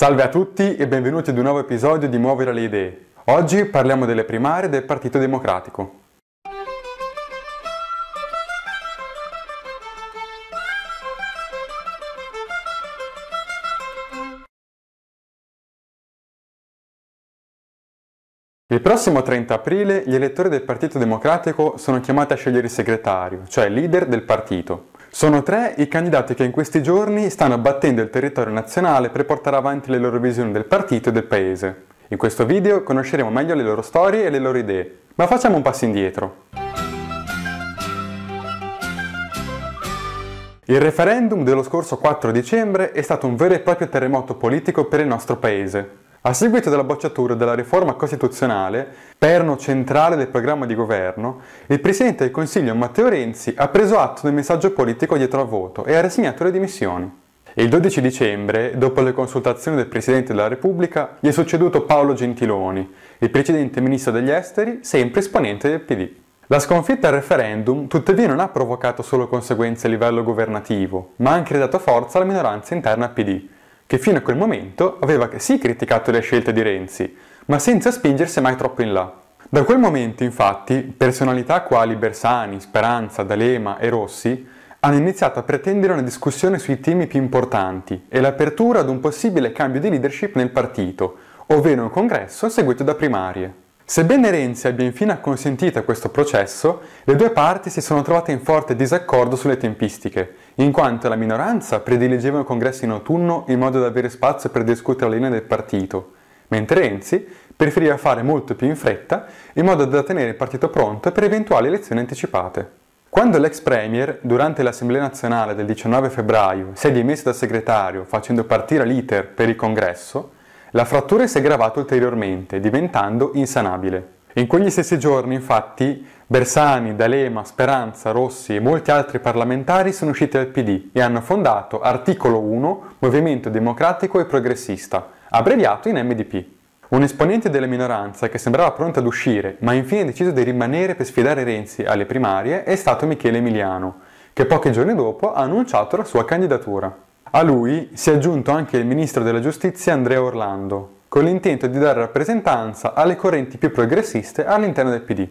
Salve a tutti e benvenuti ad un nuovo episodio di Muovere le idee. Oggi parliamo delle primarie del Partito Democratico. Il prossimo 30 aprile gli elettori del Partito Democratico sono chiamati a scegliere il segretario, cioè il leader del partito. Sono tre i candidati che in questi giorni stanno abbattendo il territorio nazionale per portare avanti le loro visioni del partito e del paese. In questo video conosceremo meglio le loro storie e le loro idee, ma facciamo un passo indietro. Il referendum dello scorso 4 dicembre è stato un vero e proprio terremoto politico per il nostro paese. A seguito della bocciatura della riforma costituzionale, perno centrale del programma di governo, il Presidente del Consiglio Matteo Renzi ha preso atto del messaggio politico dietro al voto e ha rassegnato le dimissioni. Il 12 dicembre, dopo le consultazioni del Presidente della Repubblica, gli è succeduto Paolo Gentiloni, il precedente Ministro degli Esteri, sempre esponente del PD. La sconfitta al referendum tuttavia non ha provocato solo conseguenze a livello governativo, ma ha anche ridato forza alla minoranza interna al PD, che fino a quel momento aveva sì criticato le scelte di Renzi, ma senza spingersi mai troppo in là. Da quel momento, infatti, personalità quali Bersani, Speranza, D'Alema e Rossi hanno iniziato a pretendere una discussione sui temi più importanti e l'apertura ad un possibile cambio di leadership nel partito, ovvero un congresso seguito da primarie. Sebbene Renzi abbia infine acconsentito a questo processo, le due parti si sono trovate in forte disaccordo sulle tempistiche in quanto la minoranza prediligeva un congresso in autunno in modo da avere spazio per discutere la linea del partito, mentre Renzi preferiva fare molto più in fretta in modo da tenere il partito pronto per eventuali elezioni anticipate. Quando l'ex Premier, durante l'Assemblea nazionale del 19 febbraio, si è dimesso da segretario facendo partire l'iter per il congresso, la frattura si è aggravata ulteriormente, diventando insanabile. In quegli stessi giorni, infatti, Bersani, D'Alema, Speranza, Rossi e molti altri parlamentari sono usciti dal PD e hanno fondato Articolo 1, Movimento Democratico e Progressista, abbreviato in MDP. Un esponente della minoranza che sembrava pronto ad uscire, ma infine ha deciso di rimanere per sfidare Renzi alle primarie, è stato Michele Emiliano, che pochi giorni dopo ha annunciato la sua candidatura. A lui si è aggiunto anche il ministro della giustizia Andrea Orlando, con l'intento di dare rappresentanza alle correnti più progressiste all'interno del PD.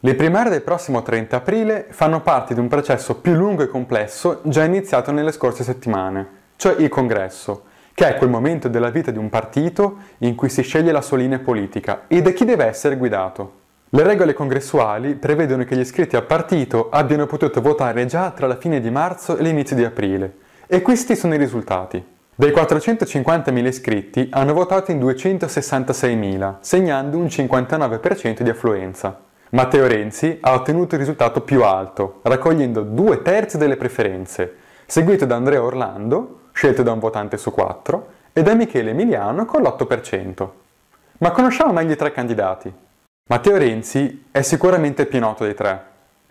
Le primarie del prossimo 30 aprile fanno parte di un processo più lungo e complesso già iniziato nelle scorse settimane, cioè il congresso, che è quel momento della vita di un partito in cui si sceglie la sua linea politica e da chi deve essere guidato. Le regole congressuali prevedono che gli iscritti al partito abbiano potuto votare già tra la fine di marzo e l'inizio di aprile, e questi sono i risultati. Dei 450.000 iscritti hanno votato in 266.000, segnando un 59% di affluenza. Matteo Renzi ha ottenuto il risultato più alto, raccogliendo due terzi delle preferenze, seguito da Andrea Orlando, scelto da un votante su quattro, e da Michele Emiliano con l'8%. Ma conosciamo meglio i tre candidati. Matteo Renzi è sicuramente il più noto dei tre,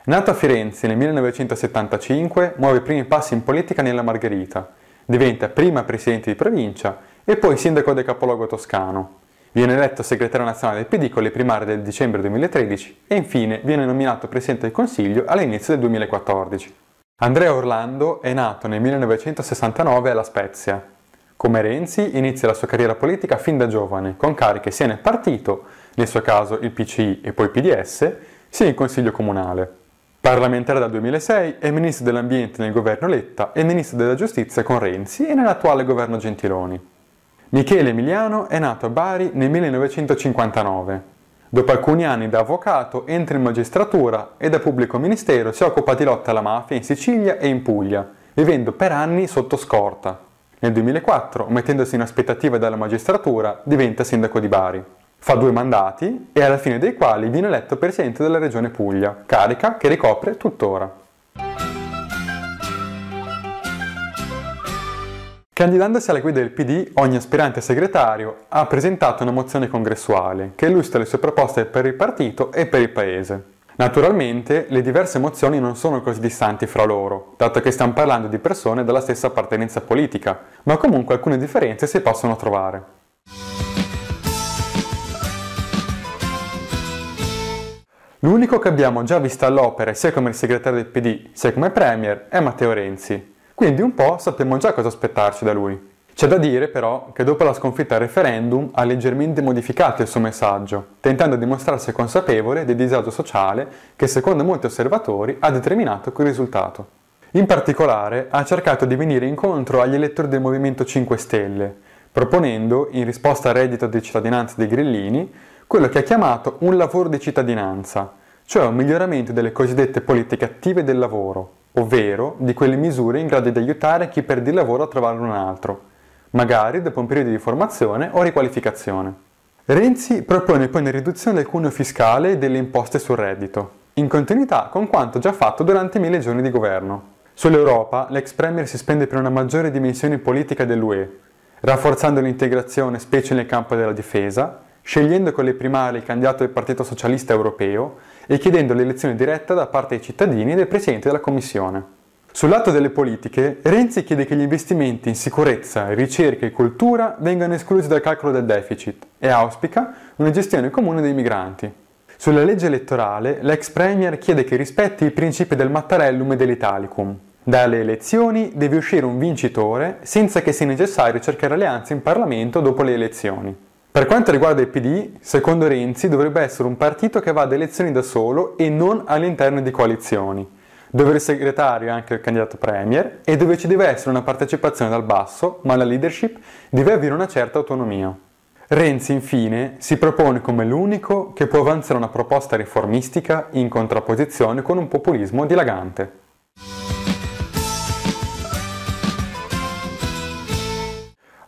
Nato a Firenze nel 1975, muove i primi passi in politica nella Margherita. Diventa prima presidente di provincia e poi sindaco del capoluogo toscano. Viene eletto segretario nazionale del PD con le primarie del dicembre 2013 e infine viene nominato presidente del Consiglio all'inizio del 2014. Andrea Orlando è nato nel 1969 alla Spezia. Come Renzi inizia la sua carriera politica fin da giovane, con cariche sia nel partito, nel suo caso il PCI e poi il PDS, sia in consiglio comunale parlamentare dal 2006, è ministro dell'ambiente nel governo Letta e ministro della giustizia con Renzi e nell'attuale governo Gentiloni. Michele Emiliano è nato a Bari nel 1959. Dopo alcuni anni da avvocato entra in magistratura e da pubblico ministero si occupa di lotta alla mafia in Sicilia e in Puglia, vivendo per anni sotto scorta. Nel 2004, mettendosi in aspettativa dalla magistratura, diventa sindaco di Bari. Fa due mandati e alla fine dei quali viene eletto presidente della regione Puglia, carica che ricopre tuttora. Candidandosi alla guida del PD, ogni aspirante segretario ha presentato una mozione congressuale che illustra le sue proposte per il partito e per il paese. Naturalmente, le diverse mozioni non sono così distanti fra loro, dato che stiamo parlando di persone della stessa appartenenza politica, ma comunque alcune differenze si possono trovare. L'unico che abbiamo già visto all'opera sia come segretario del PD sia come Premier è Matteo Renzi, quindi un po' sappiamo già cosa aspettarci da lui. C'è da dire però che dopo la sconfitta al referendum ha leggermente modificato il suo messaggio, tentando di mostrarsi consapevole del disagio sociale che secondo molti osservatori ha determinato quel risultato. In particolare ha cercato di venire incontro agli elettori del Movimento 5 Stelle, proponendo, in risposta al reddito di cittadinanza dei Grillini, quello che ha chiamato un lavoro di cittadinanza, cioè un miglioramento delle cosiddette politiche attive del lavoro, ovvero di quelle misure in grado di aiutare chi perde il lavoro a trovare un altro, magari dopo un periodo di formazione o riqualificazione. Renzi propone poi una riduzione del cuneo fiscale e delle imposte sul reddito, in continuità con quanto già fatto durante i mille giorni di governo. Sull'Europa l'ex Premier si spende per una maggiore dimensione politica dell'UE, rafforzando l'integrazione specie nel campo della difesa, scegliendo con le primarie il candidato del Partito Socialista Europeo e chiedendo l'elezione diretta da parte dei cittadini e del Presidente della Commissione. Sul lato delle politiche, Renzi chiede che gli investimenti in sicurezza, ricerca e cultura vengano esclusi dal calcolo del deficit e auspica una gestione comune dei migranti. Sulla legge elettorale, l'ex Premier chiede che rispetti i principi del Mattarellum e dell'Italicum. Dalle elezioni deve uscire un vincitore senza che sia necessario cercare alleanze in Parlamento dopo le elezioni. Per quanto riguarda il PD, secondo Renzi dovrebbe essere un partito che va ad elezioni da solo e non all'interno di coalizioni, dove il segretario è anche il candidato premier e dove ci deve essere una partecipazione dal basso, ma la leadership deve avere una certa autonomia. Renzi infine si propone come l'unico che può avanzare una proposta riformistica in contrapposizione con un populismo dilagante.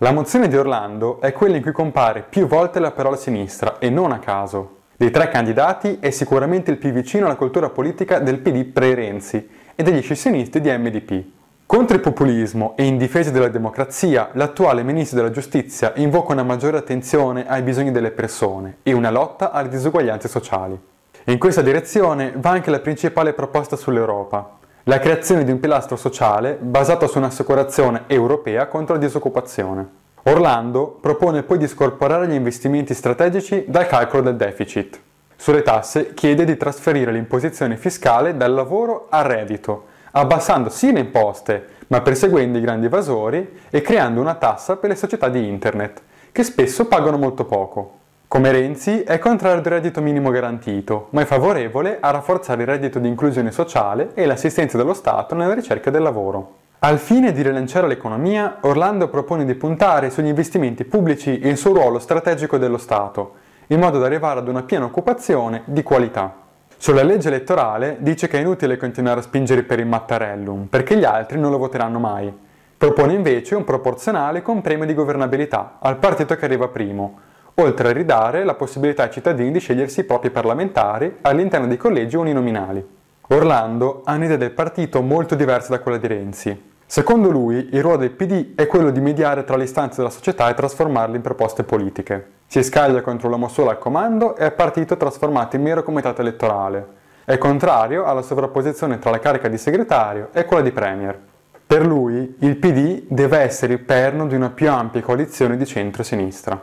La mozione di Orlando è quella in cui compare più volte la parola sinistra e non a caso. Dei tre candidati è sicuramente il più vicino alla cultura politica del PD pre-Renzi e degli scissionisti di MDP. Contro il populismo e in difesa della democrazia, l'attuale ministro della giustizia invoca una maggiore attenzione ai bisogni delle persone e una lotta alle disuguaglianze sociali. In questa direzione va anche la principale proposta sull'Europa, la creazione di un pilastro sociale basato su un'assicurazione europea contro la disoccupazione. Orlando propone poi di scorporare gli investimenti strategici dal calcolo del deficit. Sulle tasse chiede di trasferire l'imposizione fiscale dal lavoro al reddito, abbassando sì le imposte, ma perseguendo i grandi evasori e creando una tassa per le società di internet, che spesso pagano molto poco. Come Renzi è contrario al reddito minimo garantito, ma è favorevole a rafforzare il reddito di inclusione sociale e l'assistenza dello Stato nella ricerca del lavoro. Al fine di rilanciare l'economia, Orlando propone di puntare sugli investimenti pubblici e sul ruolo strategico dello Stato, in modo da arrivare ad una piena occupazione di qualità. Sulla legge elettorale dice che è inutile continuare a spingere per il Mattarellum, perché gli altri non lo voteranno mai. Propone invece un proporzionale con premio di governabilità al partito che arriva primo, oltre a ridare la possibilità ai cittadini di scegliersi i propri parlamentari all'interno dei collegi uninominali. Orlando ha un'idea del partito molto diversa da quella di Renzi. Secondo lui, il ruolo del PD è quello di mediare tra le istanze della società e trasformarle in proposte politiche. Si scaglia contro l'uomo solo al comando e il partito è trasformato in mero comitato elettorale. È contrario alla sovrapposizione tra la carica di segretario e quella di premier. Per lui, il PD deve essere il perno di una più ampia coalizione di centro-sinistra.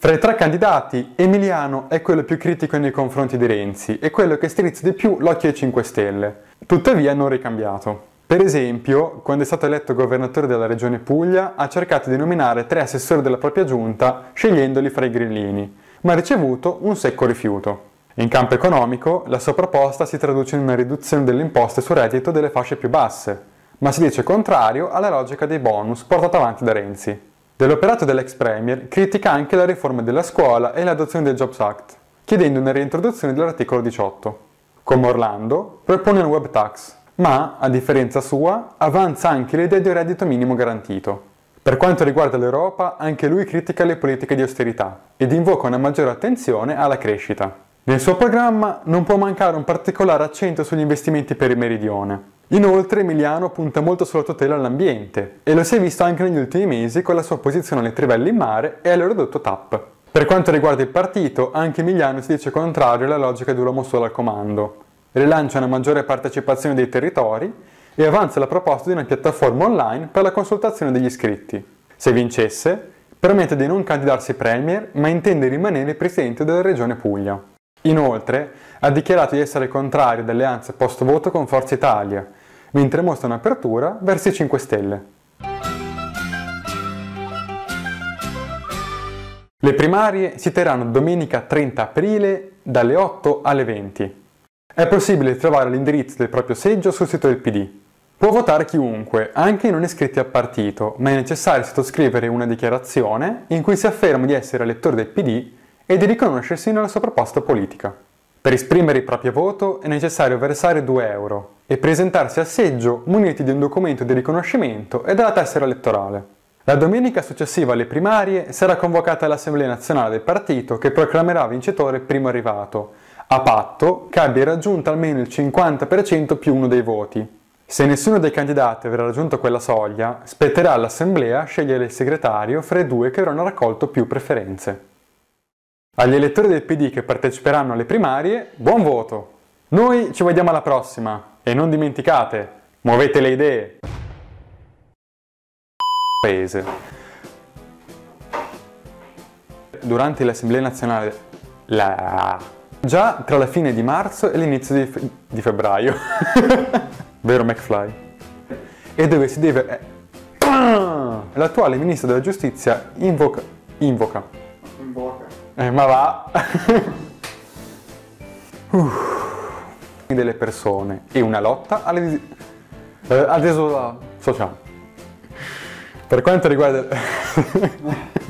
Fra i tre candidati, Emiliano è quello più critico nei confronti di Renzi e quello che strizza di più l'occhio ai 5 Stelle, tuttavia non ricambiato. Per esempio, quando è stato eletto governatore della regione Puglia, ha cercato di nominare tre assessori della propria giunta, scegliendoli fra i grillini, ma ha ricevuto un secco rifiuto. In campo economico, la sua proposta si traduce in una riduzione delle imposte sul reddito delle fasce più basse, ma si dice contrario alla logica dei bonus portata avanti da Renzi. Dell'operato dell'ex Premier critica anche la riforma della scuola e l'adozione del Jobs Act, chiedendo una reintroduzione dell'articolo 18. Come Orlando, propone un web tax, ma, a differenza sua, avanza anche l'idea di un reddito minimo garantito. Per quanto riguarda l'Europa, anche lui critica le politiche di austerità ed invoca una maggiore attenzione alla crescita. Nel suo programma non può mancare un particolare accento sugli investimenti per il meridione. Inoltre Emiliano punta molto sulla tutela dell'ambiente e lo si è visto anche negli ultimi mesi con la sua posizione alle trivelle in mare e all'aerodotto TAP. Per quanto riguarda il partito, anche Emiliano si dice contrario alla logica dell'uomo solo al comando. Rilancia una maggiore partecipazione dei territori e avanza la proposta di una piattaforma online per la consultazione degli iscritti. Se vincesse, permette di non candidarsi premier ma intende rimanere presidente della regione Puglia. Inoltre, ha dichiarato di essere contrario ad alleanze post-voto con Forza Italia, mentre mostra un'apertura verso i 5 Stelle. Le primarie si terranno domenica 30 aprile dalle 8 alle 20. È possibile trovare l'indirizzo del proprio seggio sul sito del PD. Può votare chiunque, anche i non iscritti al partito, ma è necessario sottoscrivere una dichiarazione in cui si afferma di essere elettore del PD e di riconoscersi nella sua proposta politica. Per esprimere il proprio voto è necessario versare 2 euro e presentarsi al seggio muniti di un documento di riconoscimento e della tessera elettorale. La domenica successiva alle primarie sarà convocata l'Assemblea nazionale del partito che proclamerà vincitore primo arrivato, a patto che abbia raggiunto almeno il 50% più uno dei voti. Se nessuno dei candidati avrà raggiunto quella soglia, spetterà all'Assemblea scegliere il segretario fra i due che avranno raccolto più preferenze. Agli elettori del PD che parteciperanno alle primarie, buon voto! Noi ci vediamo alla prossima e non dimenticate, muovete le idee! Paese. Durante l'Assemblea Nazionale... La... Già tra la fine di marzo e l'inizio di, fe di febbraio. Vero McFly? E dove si deve... Eh, l'attuale ministro della giustizia invoca... invoca eh, ma va! delle persone e una lotta alle dis- eh, al Per quanto riguarda...